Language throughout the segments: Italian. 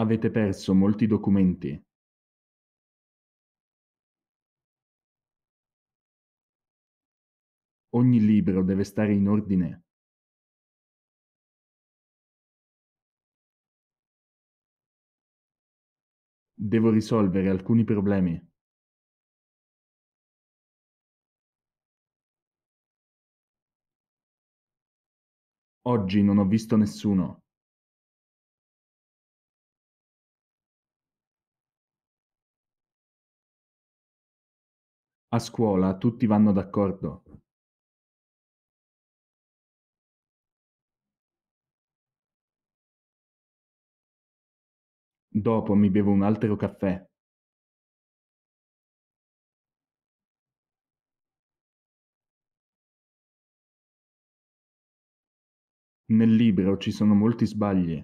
Avete perso molti documenti. Ogni libro deve stare in ordine. Devo risolvere alcuni problemi. Oggi non ho visto nessuno. A scuola tutti vanno d'accordo. Dopo mi bevo un altro caffè. Nel libro ci sono molti sbagli.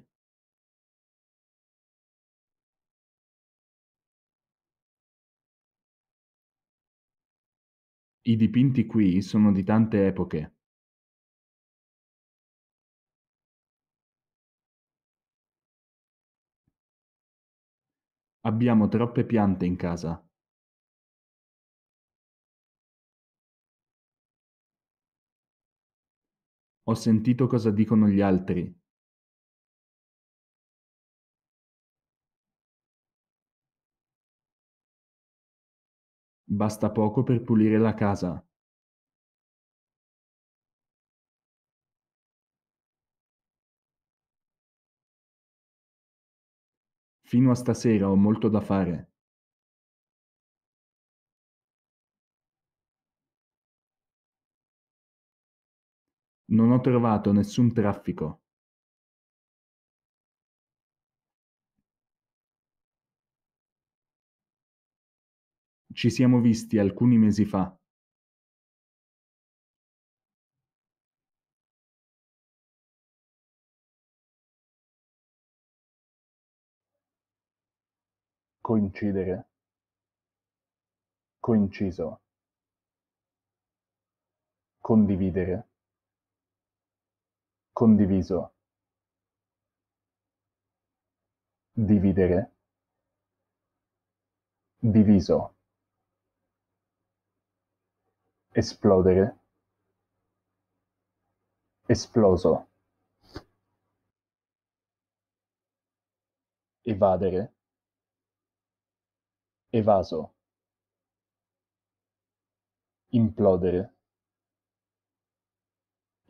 I dipinti qui sono di tante epoche. Abbiamo troppe piante in casa. Ho sentito cosa dicono gli altri. Basta poco per pulire la casa. Fino a stasera ho molto da fare. Non ho trovato nessun traffico. Ci siamo visti alcuni mesi fa. Coincidere. Coinciso. Condividere. Condiviso. Dividere. Diviso esplodere esploso evadere evaso implodere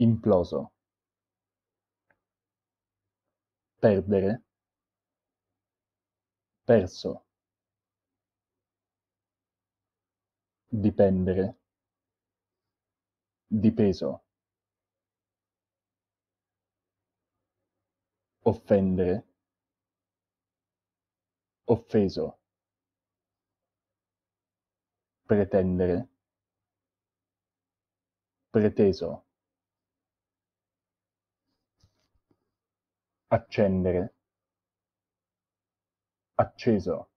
imploso perdere perso dipendere di peso, offendere, offeso, pretendere, preteso, accendere, acceso,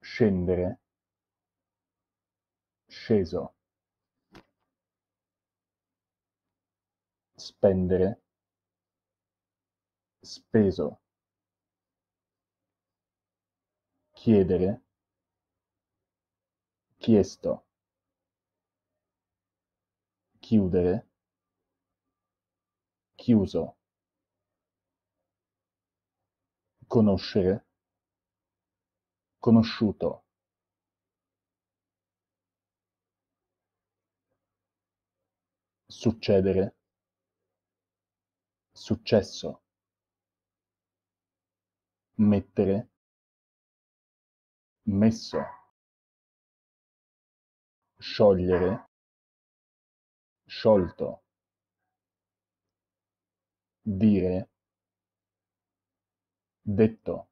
scendere, sceso spendere speso chiedere chiesto chiudere chiuso conoscere conosciuto succedere, successo, mettere, messo, sciogliere, sciolto, dire, detto.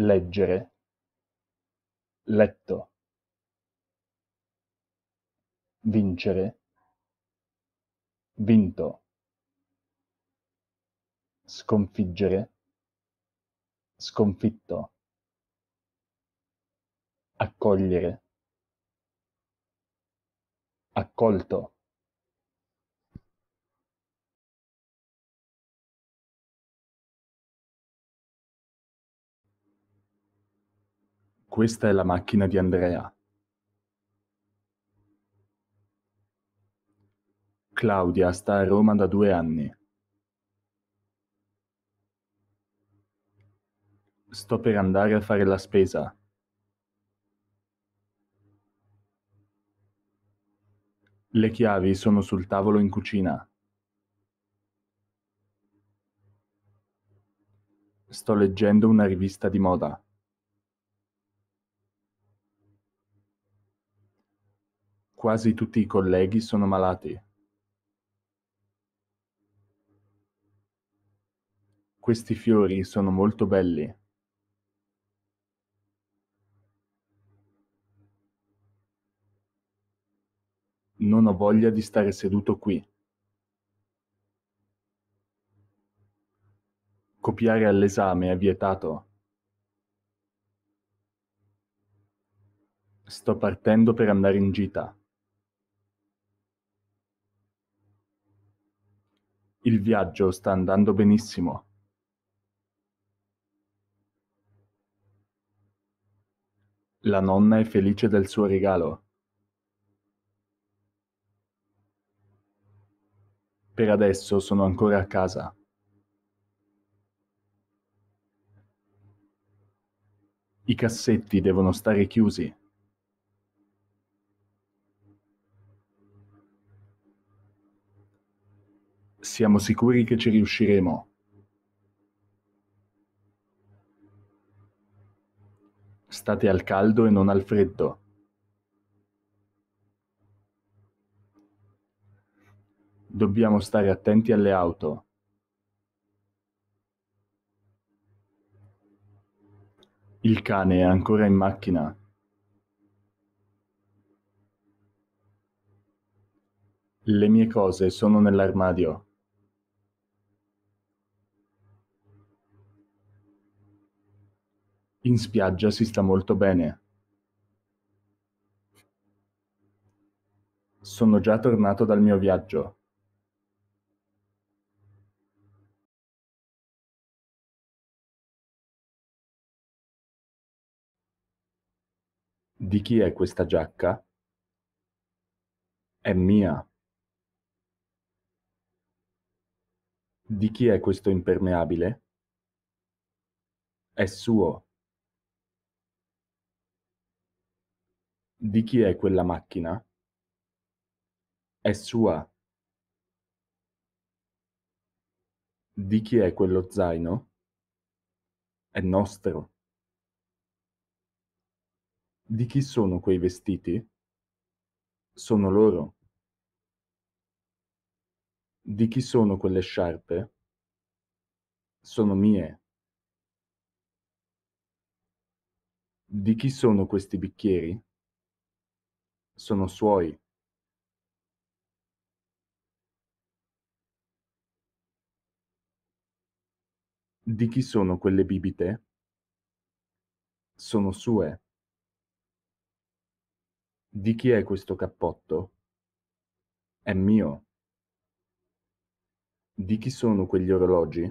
Leggere, letto vincere, vinto, sconfiggere, sconfitto, accogliere, accolto. Questa è la macchina di Andrea. Claudia sta a Roma da due anni. Sto per andare a fare la spesa. Le chiavi sono sul tavolo in cucina. Sto leggendo una rivista di moda. Quasi tutti i colleghi sono malati. Questi fiori sono molto belli. Non ho voglia di stare seduto qui. Copiare all'esame è vietato. Sto partendo per andare in gita. Il viaggio sta andando benissimo. La nonna è felice del suo regalo. Per adesso sono ancora a casa. I cassetti devono stare chiusi. Siamo sicuri che ci riusciremo. State al caldo e non al freddo. Dobbiamo stare attenti alle auto. Il cane è ancora in macchina. Le mie cose sono nell'armadio. In spiaggia si sta molto bene. Sono già tornato dal mio viaggio. Di chi è questa giacca? È mia. Di chi è questo impermeabile? È suo. Di chi è quella macchina? È sua. Di chi è quello zaino? È nostro. Di chi sono quei vestiti? Sono loro. Di chi sono quelle sciarpe? Sono mie. Di chi sono questi bicchieri? sono suoi Di chi sono quelle bibite? Sono sue. Di chi è questo cappotto? È mio. Di chi sono quegli orologi?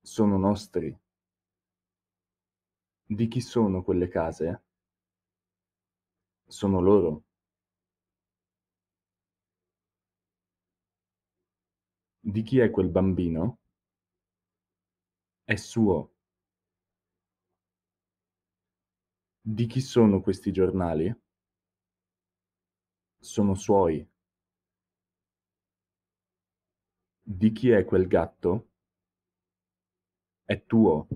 Sono nostri. Di chi sono quelle case? sono loro. Di chi è quel bambino? È suo. Di chi sono questi giornali? Sono suoi. Di chi è quel gatto? È tuo.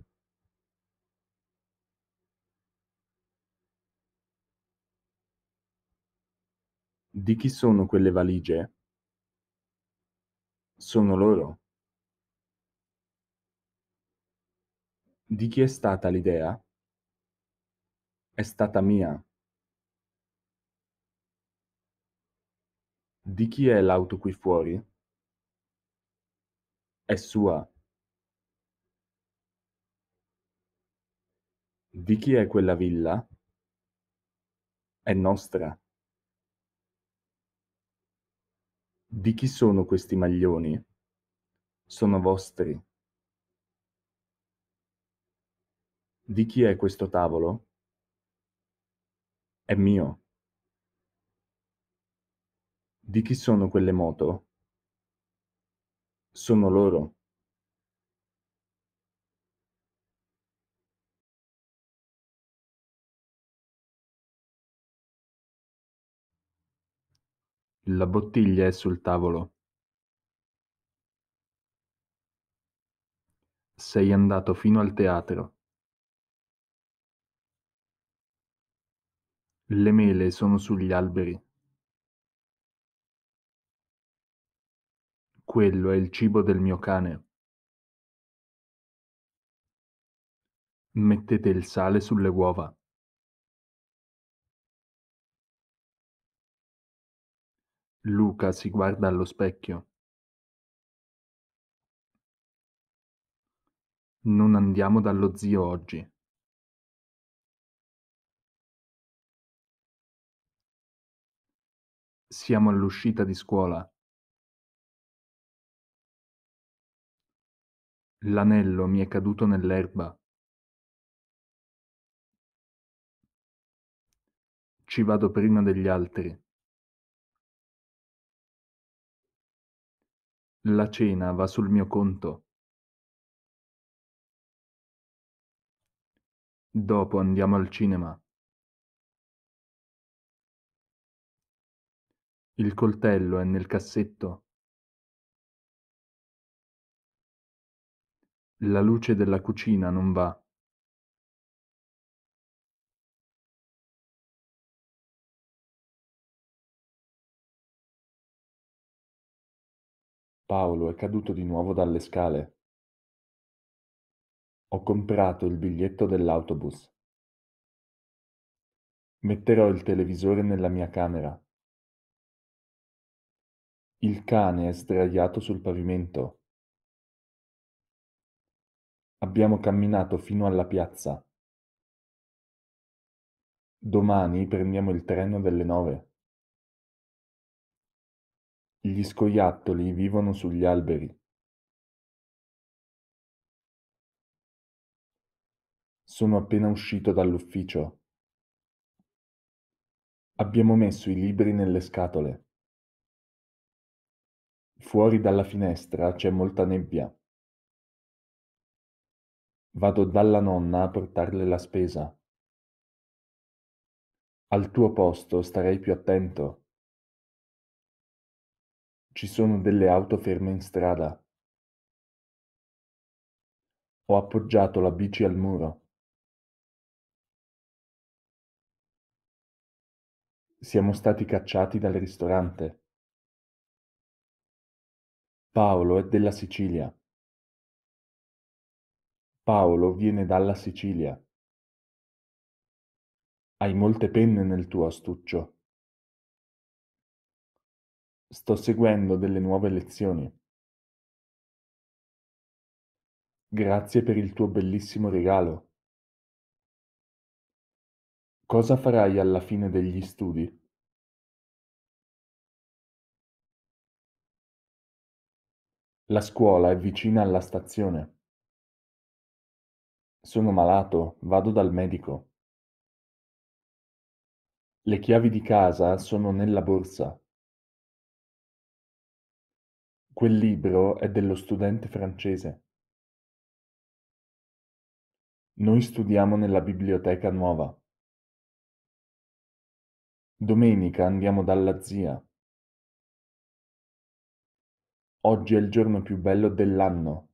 Di chi sono quelle valigie? Sono loro. Di chi è stata l'idea? È stata mia. Di chi è l'auto qui fuori? È sua. Di chi è quella villa? È nostra. Di chi sono questi maglioni? Sono vostri. Di chi è questo tavolo? È mio. Di chi sono quelle moto? Sono loro. La bottiglia è sul tavolo. Sei andato fino al teatro. Le mele sono sugli alberi. Quello è il cibo del mio cane. Mettete il sale sulle uova. Luca si guarda allo specchio. Non andiamo dallo zio oggi. Siamo all'uscita di scuola. L'anello mi è caduto nell'erba. Ci vado prima degli altri. La cena va sul mio conto. Dopo andiamo al cinema. Il coltello è nel cassetto. La luce della cucina non va. Paolo è caduto di nuovo dalle scale. Ho comprato il biglietto dell'autobus. Metterò il televisore nella mia camera. Il cane è sdraiato sul pavimento. Abbiamo camminato fino alla piazza. Domani prendiamo il treno delle nove. Gli scoiattoli vivono sugli alberi. Sono appena uscito dall'ufficio. Abbiamo messo i libri nelle scatole. Fuori dalla finestra c'è molta nebbia. Vado dalla nonna a portarle la spesa. Al tuo posto starei più attento. Ci sono delle auto ferme in strada. Ho appoggiato la bici al muro. Siamo stati cacciati dal ristorante. Paolo è della Sicilia. Paolo viene dalla Sicilia. Hai molte penne nel tuo astuccio. Sto seguendo delle nuove lezioni. Grazie per il tuo bellissimo regalo. Cosa farai alla fine degli studi? La scuola è vicina alla stazione. Sono malato, vado dal medico. Le chiavi di casa sono nella borsa. Quel libro è dello studente francese. Noi studiamo nella biblioteca nuova. Domenica andiamo dalla zia. Oggi è il giorno più bello dell'anno.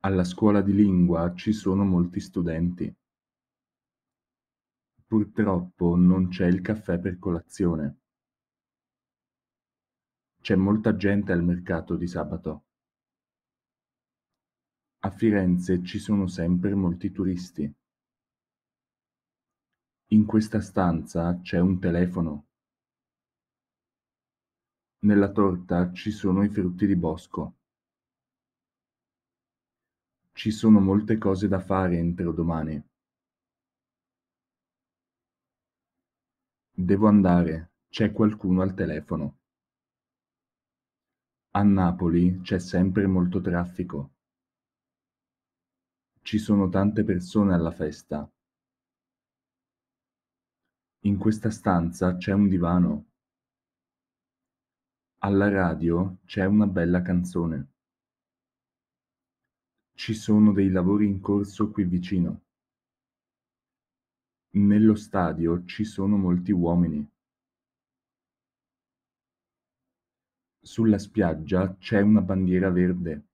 Alla scuola di lingua ci sono molti studenti. Purtroppo non c'è il caffè per colazione. C'è molta gente al mercato di sabato. A Firenze ci sono sempre molti turisti. In questa stanza c'è un telefono. Nella torta ci sono i frutti di bosco. Ci sono molte cose da fare entro domani. Devo andare, c'è qualcuno al telefono. A Napoli c'è sempre molto traffico. Ci sono tante persone alla festa. In questa stanza c'è un divano. Alla radio c'è una bella canzone. Ci sono dei lavori in corso qui vicino. Nello stadio ci sono molti uomini. Sulla spiaggia c'è una bandiera verde.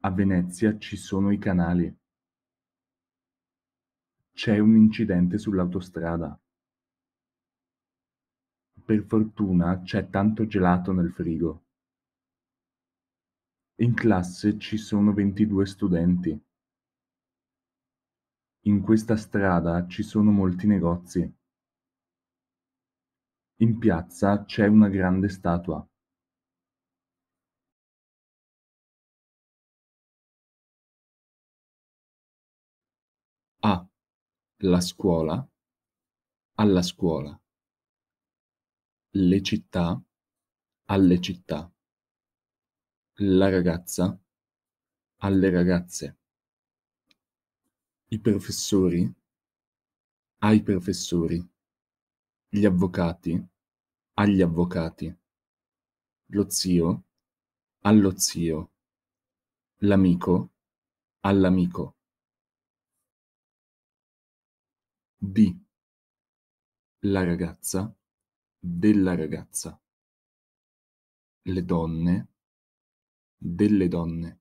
A Venezia ci sono i canali. C'è un incidente sull'autostrada. Per fortuna c'è tanto gelato nel frigo. In classe ci sono 22 studenti. In questa strada ci sono molti negozi. In piazza c'è una grande statua. A. La scuola. Alla scuola. Le città. Alle città. La ragazza. Alle ragazze i professori, ai professori, gli avvocati, agli avvocati, lo zio, allo zio, l'amico, all'amico. Di la ragazza, della ragazza, le donne, delle donne,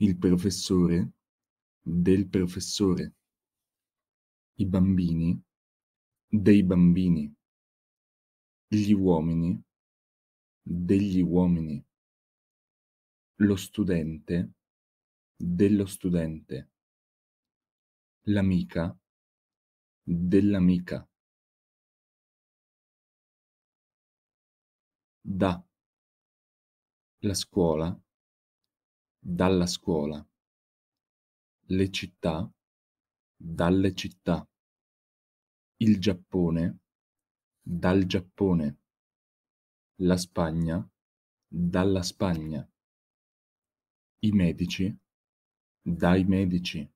il professore, del professore. I bambini dei bambini. Gli uomini degli uomini. Lo studente dello studente. L'amica dell'amica. Da. La scuola. Dalla scuola le città dalle città, il Giappone dal Giappone, la Spagna dalla Spagna, i medici dai medici,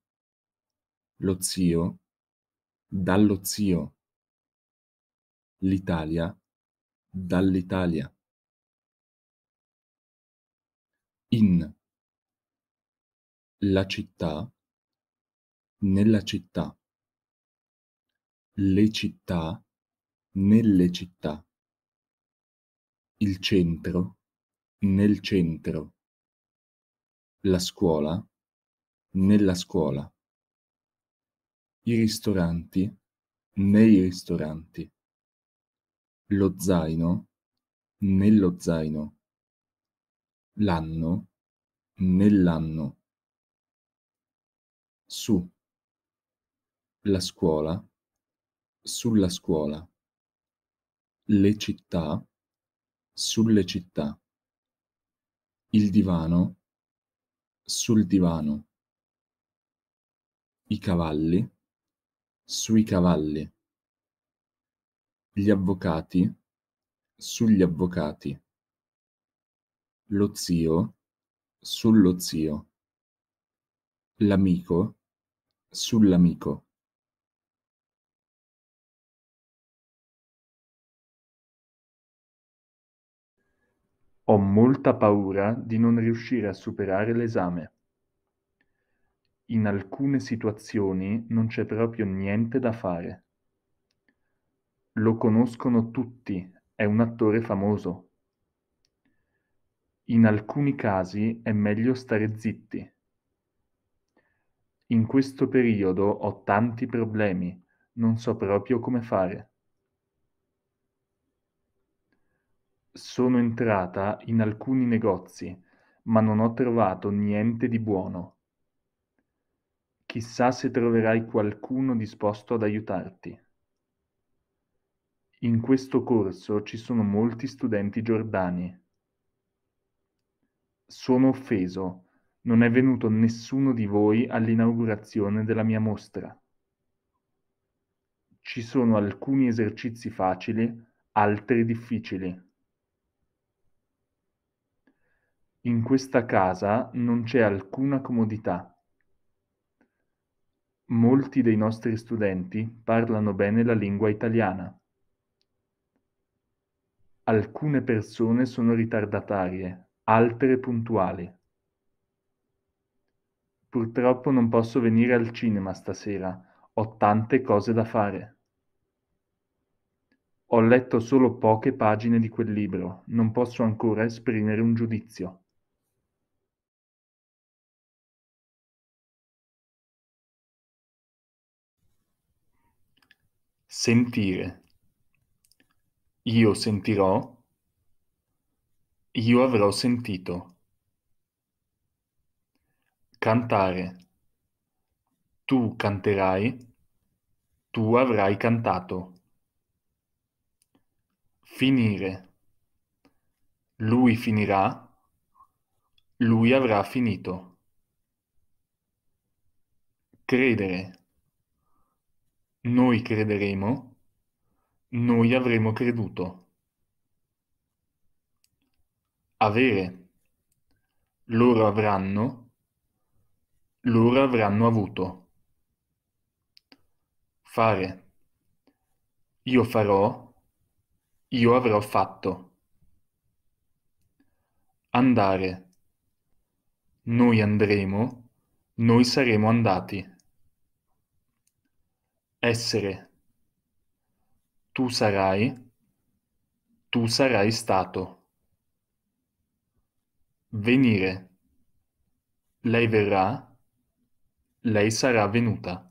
lo zio dallo zio, l'Italia dall'Italia. In la città nella città, le città, nelle città, il centro, nel centro, la scuola, nella scuola, i ristoranti, nei ristoranti, lo zaino, nello zaino, l'anno, nell'anno, su. La scuola, sulla scuola, le città, sulle città, il divano, sul divano, i cavalli, sui cavalli, gli avvocati, sugli avvocati, lo zio, sullo zio, l'amico, sull'amico. Ho molta paura di non riuscire a superare l'esame. In alcune situazioni non c'è proprio niente da fare. Lo conoscono tutti, è un attore famoso. In alcuni casi è meglio stare zitti. In questo periodo ho tanti problemi, non so proprio come fare. Sono entrata in alcuni negozi, ma non ho trovato niente di buono. Chissà se troverai qualcuno disposto ad aiutarti. In questo corso ci sono molti studenti giordani. Sono offeso, non è venuto nessuno di voi all'inaugurazione della mia mostra. Ci sono alcuni esercizi facili, altri difficili. In questa casa non c'è alcuna comodità. Molti dei nostri studenti parlano bene la lingua italiana. Alcune persone sono ritardatarie, altre puntuali. Purtroppo non posso venire al cinema stasera, ho tante cose da fare. Ho letto solo poche pagine di quel libro, non posso ancora esprimere un giudizio. sentire. Io sentirò. Io avrò sentito. Cantare. Tu canterai. Tu avrai cantato. Finire. Lui finirà. Lui avrà finito. Credere. Noi crederemo, noi avremo creduto. Avere, loro avranno, loro avranno avuto. Fare, io farò, io avrò fatto. Andare, noi andremo, noi saremo andati essere, tu sarai, tu sarai stato, venire, lei verrà, lei sarà venuta.